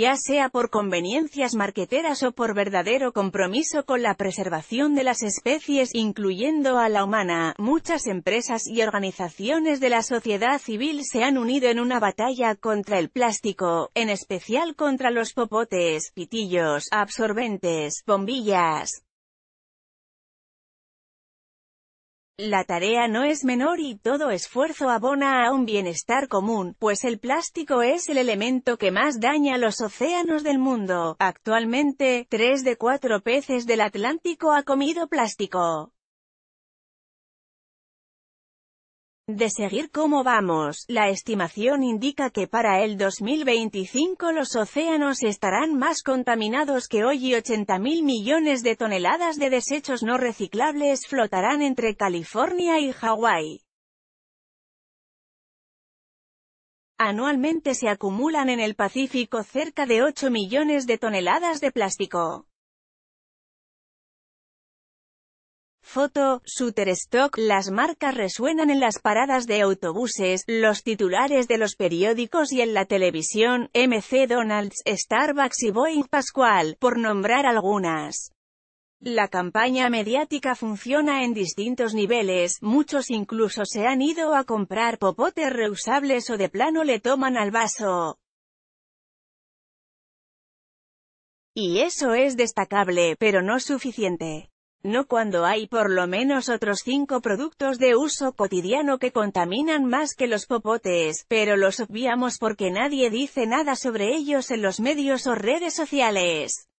ya sea por conveniencias marqueteras o por verdadero compromiso con la preservación de las especies incluyendo a la humana, muchas empresas y organizaciones de la sociedad civil se han unido en una batalla contra el plástico, en especial contra los popotes, pitillos, absorbentes, bombillas, La tarea no es menor y todo esfuerzo abona a un bienestar común, pues el plástico es el elemento que más daña los océanos del mundo. Actualmente, tres de cuatro peces del Atlántico ha comido plástico. De seguir como vamos, la estimación indica que para el 2025 los océanos estarán más contaminados que hoy y 80.000 millones de toneladas de desechos no reciclables flotarán entre California y Hawái. Anualmente se acumulan en el Pacífico cerca de 8 millones de toneladas de plástico. Foto, Shutterstock, las marcas resuenan en las paradas de autobuses, los titulares de los periódicos y en la televisión, MC Donald's, Starbucks y Boeing Pascual, por nombrar algunas. La campaña mediática funciona en distintos niveles, muchos incluso se han ido a comprar popotes reusables o de plano le toman al vaso. Y eso es destacable, pero no suficiente. No cuando hay por lo menos otros cinco productos de uso cotidiano que contaminan más que los popotes, pero los obviamos porque nadie dice nada sobre ellos en los medios o redes sociales.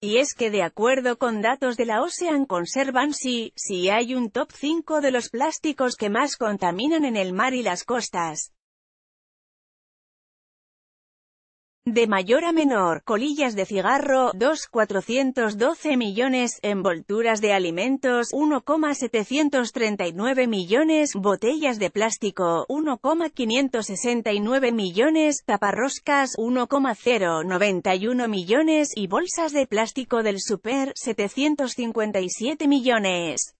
Y es que de acuerdo con datos de la Ocean Conservancy, si hay un top 5 de los plásticos que más contaminan en el mar y las costas, de mayor a menor, colillas de cigarro, 2,412 millones, envolturas de alimentos, 1,739 millones, botellas de plástico, 1,569 millones, taparroscas, 1,091 millones y bolsas de plástico del super, 757 millones.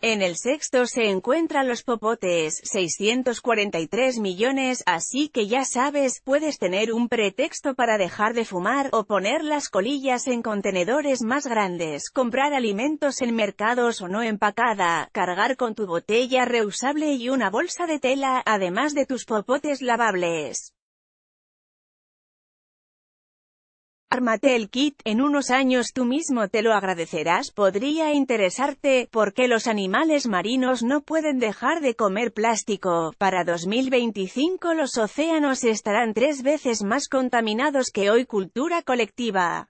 En el sexto se encuentran los popotes, 643 millones, así que ya sabes, puedes tener un pretexto para dejar de fumar, o poner las colillas en contenedores más grandes, comprar alimentos en mercados o no empacada, cargar con tu botella reusable y una bolsa de tela, además de tus popotes lavables. Ármate el kit, en unos años tú mismo te lo agradecerás. Podría interesarte, ¿por qué los animales marinos no pueden dejar de comer plástico? Para 2025 los océanos estarán tres veces más contaminados que hoy cultura colectiva.